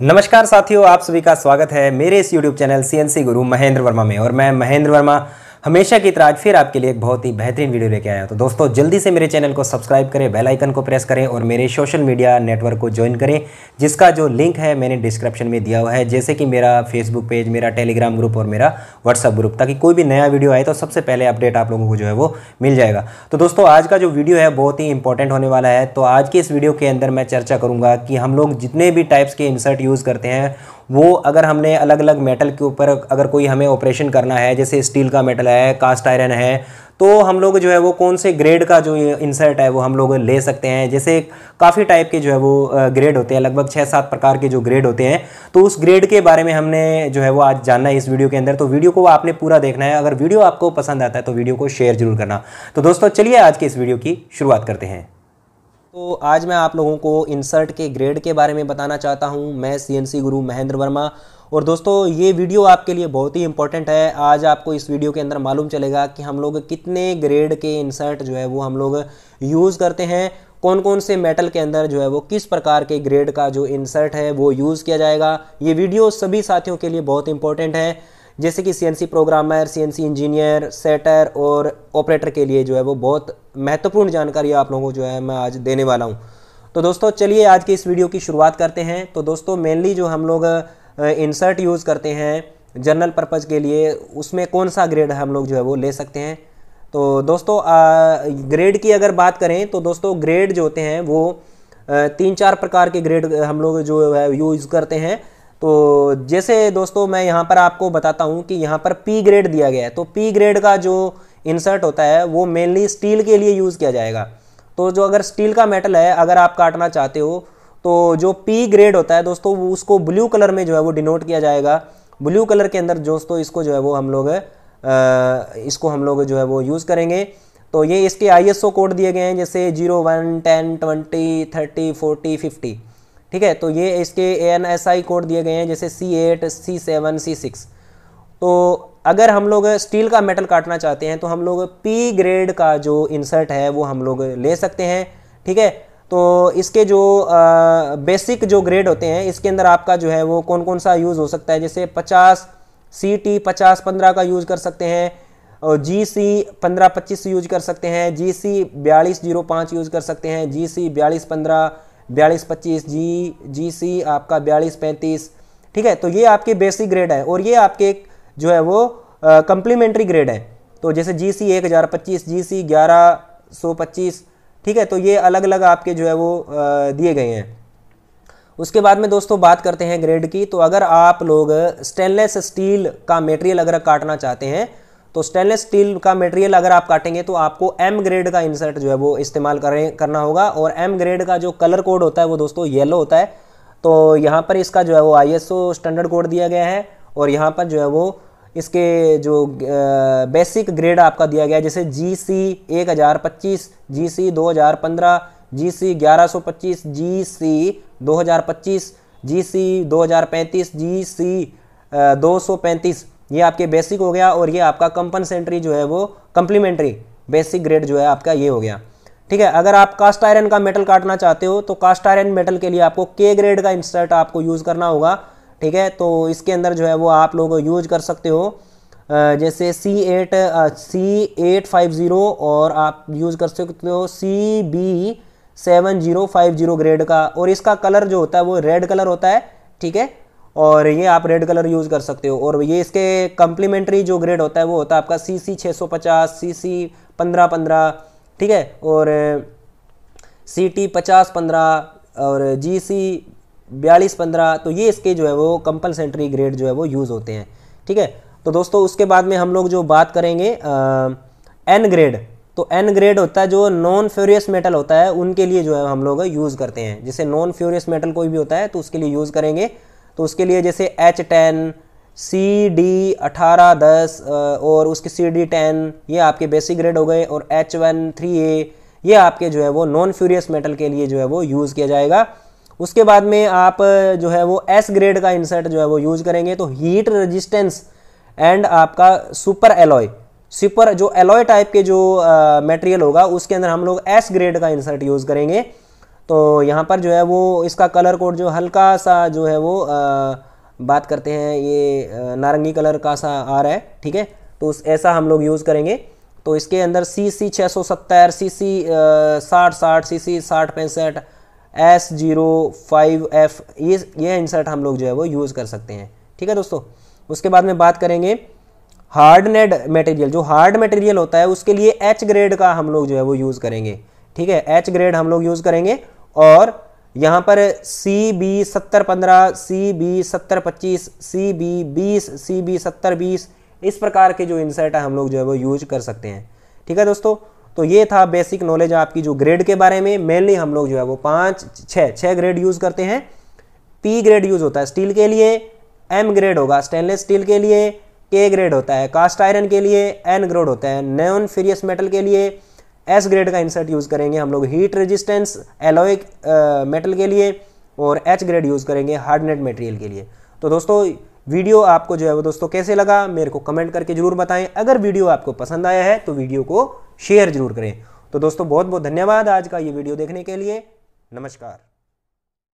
नमस्कार साथियों आप सभी का स्वागत है मेरे इस यूट्यूब चैनल सी गुरु महेंद्र वर्मा में और मैं महेंद्र वर्मा हमेशा की तरह आज फिर आपके लिए एक बहुत ही बेहतरीन वीडियो लेके आया तो दोस्तों जल्दी से मेरे चैनल को सब्सक्राइब करें बेल आइकन को प्रेस करें और मेरे सोशल मीडिया नेटवर्क को ज्वाइन करें जिसका जो लिंक है मैंने डिस्क्रिप्शन में दिया हुआ है जैसे कि मेरा फेसबुक पेज मेरा टेलीग्राम ग्रुप और मेरा व्हाट्सअप ग्रुप ताकि कोई भी नया वीडियो आए तो सबसे पहले अपडेट आप लोगों को जो है वो मिल जाएगा तो दोस्तों आज का जो वीडियो है बहुत ही इंपॉर्टेंट होने वाला है तो आज के इस वीडियो के अंदर मैं चर्चा करूँगा कि हम लोग जितने भी टाइप्स के इंसर्ट यूज़ करते हैं वो अगर हमने अलग अलग मेटल के ऊपर अगर कोई हमें ऑपरेशन करना है जैसे स्टील का मेटल है कास्ट आयरन है तो हम लोग जो है वो कौन से ग्रेड का जो इंसर्ट है वो हम लोग ले सकते हैं जैसे काफ़ी टाइप के जो है वो ग्रेड होते हैं लगभग छः सात प्रकार के जो ग्रेड होते हैं तो उस ग्रेड के बारे में हमने जो है वो आज जानना है इस वीडियो के अंदर तो वीडियो को आपने पूरा देखना है अगर वीडियो आपको पसंद आता है तो वीडियो को शेयर जरूर करना तो दोस्तों चलिए आज के इस वीडियो की शुरुआत करते हैं तो आज मैं आप लोगों को इंसर्ट के ग्रेड के बारे में बताना चाहता हूं मैं सीएनसी गुरु महेंद्र वर्मा और दोस्तों ये वीडियो आपके लिए बहुत ही इंपॉर्टेंट है आज आपको इस वीडियो के अंदर मालूम चलेगा कि हम लोग कितने ग्रेड के इंसर्ट जो है वो हम लोग यूज़ करते हैं कौन कौन से मेटल के अंदर जो है वो किस प्रकार के ग्रेड का जो इंसर्ट है वो यूज़ किया जाएगा ये वीडियो सभी साथियों के लिए बहुत इंपॉर्टेंट है जैसे कि CNC programmer CNC engineer setter और ऑपरेटर के लिए जो है वो बहुत महत्वपूर्ण जानकारी आप लोगों को जो है मैं आज देने वाला हूँ तो दोस्तों चलिए आज की इस वीडियो की शुरुआत करते हैं तो दोस्तों मेनली जो हम लोग इंसर्ट यूज़ करते हैं जर्नल पर्पज़ के लिए उसमें कौन सा ग्रेड हम लोग जो है वो ले सकते हैं तो दोस्तों ग्रेड की अगर बात करें तो दोस्तों ग्रेड जो होते हैं वो तीन चार प्रकार के ग्रेड हम लोग जो है यूज़ करते हैं तो जैसे दोस्तों मैं यहाँ पर आपको बताता हूँ कि यहाँ पर पी ग्रेड दिया गया है तो पी ग्रेड का जो इंसर्ट होता है वो मेनली स्टील के लिए यूज़ किया जाएगा तो जो अगर स्टील का मेटल है अगर आप काटना चाहते हो तो जो पी ग्रेड होता है दोस्तों वो उसको ब्लू कलर में जो है वो डिनोट किया जाएगा ब्लू कलर के अंदर दोस्तों इसको जो है वो हम लोग इसको हम लोग जो है वो यूज़ करेंगे तो ये इसके आईएसओ कोड दिए गए हैं जैसे zero one ten twenty thirty forty fifty ठीक है तो ये इसके A N S I code दिए गए हैं जैसे C eight C seven C six तो अगर हम लोग स्टील का मेटल काटना चाहते हैं तो हम लोग पी ग्रेड का जो इंसर्ट है वो हम लोग ले सकते हैं ठीक है तो इसके जो आ, बेसिक जो ग्रेड होते हैं इसके अंदर आपका जो है वो कौन कौन सा यूज़ हो सकता है जैसे पचास सी टी पचास पंद्रह का यूज़ कर सकते हैं और जी सी पंद्रह पच्चीस यूज कर सकते हैं जी सी बयालीस जीरो पाँच यूज़ कर सकते हैं जी सी बयालीस पंद्रह बयालीस पच्चीस जी जी सी आपका बयालीस पैंतीस ठीक है तो ये आपके बेसिक ग्रेड है और ये आपके एक जो है वो कंप्लीमेंट्री ग्रेड है तो जैसे जी सी एक हज़ार पच्चीस जी सी ग्यारह सौ पच्चीस ठीक है तो ये अलग अलग आपके जो है वो दिए गए हैं उसके बाद में दोस्तों बात करते हैं ग्रेड की तो अगर आप लोग स्टेनलेस स्टील का मेटेरियल अगर काटना चाहते हैं तो स्टेनलेस स्टील का मटेरियल अगर आप काटेंगे तो आपको एम ग्रेड का इंसर्ट जो है वो इस्तेमाल करें करना होगा और एम ग्रेड का जो कलर कोड होता है वो दोस्तों येलो होता है तो यहाँ पर इसका जो है वो आई स्टैंडर्ड कोड दिया गया है और यहाँ पर जो है वो इसके जो बेसिक ग्रेड आपका दिया गया है जैसे जी सी एक हज़ार पच्चीस जी सी दो हज़ार पंद्रह जी सी ग्यारह सौ पच्चीस जी सी दो हज़ार पच्चीस जी सी दो हज़ार पैंतीस जी सी दो सौ पैंतीस ये आपके बेसिक हो गया और ये आपका कंपनसेंट्री जो है वो कंप्लीमेंट्री बेसिक ग्रेड जो है आपका ये हो गया ठीक है अगर आप कास्ट आयरन का मेटल काटना चाहते हो तो कास्ट आयरन मेटल के लिए आपको के ग्रेड का इंसर्ट आपको यूज़ करना होगा ठीक है तो इसके अंदर जो है वो आप लोग यूज कर सकते हो जैसे C eight C eight five zero और आप यूज़ कर सकते हो C B seven zero five zero grade का और इसका कलर जो होता है वो रेड कलर होता है ठीक है और ये आप रेड कलर यूज़ कर सकते हो और ये इसके कम्प्लीमेंट्री जो ग्रेड होता है वो होता है आपका सी सी छः सौ पचास सी सी पंद्रह पंद्रह ठीक है और सी टी पचास पंद्रह और जी सी बयालीस पंद्रह तो ये इसके जो है वो कंपलसेंट्री ग्रेड जो है वो यूज़ होते हैं ठीक है तो दोस्तों उसके बाद में हम लोग जो बात करेंगे एन ग्रेड तो एन ग्रेड होता है जो नॉन फ्यूरियस मेटल होता है उनके लिए जो है हम लोग यूज़ करते हैं जैसे नॉन फ्यूरियस मेटल कोई भी होता है तो उसके लिए यूज़ करेंगे तो उसके लिए जैसे एच टेन सी डी अठारह दस और उसके सी डी टेन ये आपके बेसिक ग्रेड हो गए और एच वन थ्री ए ये आपके जो है वो नॉन फ्यूरियस मेटल के लिए जो है वो यूज़ किया जाएगा उसके बाद में आप जो है वो एस ग्रेड का इंसर्ट जो है वो यूज़ करेंगे तो हीट रेजिस्टेंस एंड आपका सुपर एलॉय सुपर जो एलॉय टाइप के जो मटेरियल होगा उसके अंदर हम लोग एस ग्रेड का इंसर्ट यूज़ करेंगे तो यहाँ पर जो है वो इसका कलर कोड जो हल्का सा जो है वो आ, बात करते हैं ये नारंगी कलर का सा आ रहा है ठीक है तो उस ऐसा हम लोग यूज़ करेंगे तो इसके अंदर सी सी छः सौ सत्तर सी सी साठ साठ सी सी साठ पैंसठ एस जीरो फाइव एफ ये ये इंसर्ट हम लोग जो है वो यूज़ कर सकते हैं ठीक है दोस्तों उसके बाद में बात करेंगे हार्ड नेड मटेरियल जो हार्ड मटेरियल होता है उसके लिए एच ग्रेड का हम लोग जो है वो यूज़ करेंगे ठीक है एच ग्रेड हम लोग यूज़ करेंगे और यहाँ पर सी बी सत्तर पंद्रह सी बी सत्तर पच्चीस सी बी बीस सी बी सत्तर बीस इस प्रकार के जो इंसर्ट है हम लोग जो है वो यूज कर सकते हैं ठीक है दोस्तों तो ये था बेसिक नॉलेज आपकी जो ग्रेड के बारे में मेनली हम लोग जो है वो पाँच छः छः ग्रेड यूज़ करते हैं पी ग्रेड यूज़ होता है स्टील के लिए एम ग्रेड होगा स्टेनलेस स्टील के लिए के ग्रेड होता है कास्ट आयरन के लिए एन ग्रेड होता है नॉन फेरियस मेटल के लिए एस ग्रेड का इंसर्ट यूज़ करेंगे हम लोग हीट रेजिस्टेंस एलोइक मेटल के लिए और एच ग्रेड यूज़ करेंगे हार्डनेट मटेरियल के लिए तो दोस्तों वीडियो आपको जो है वो दोस्तों कैसे लगा मेरे को कमेंट करके ज़रूर बताएं अगर वीडियो आपको पसंद आया है तो वीडियो को शेयर ज़रूर करें तो दोस्तों बहुत बहुत धन्यवाद आज का ये वीडियो देखने के लिए नमस्कार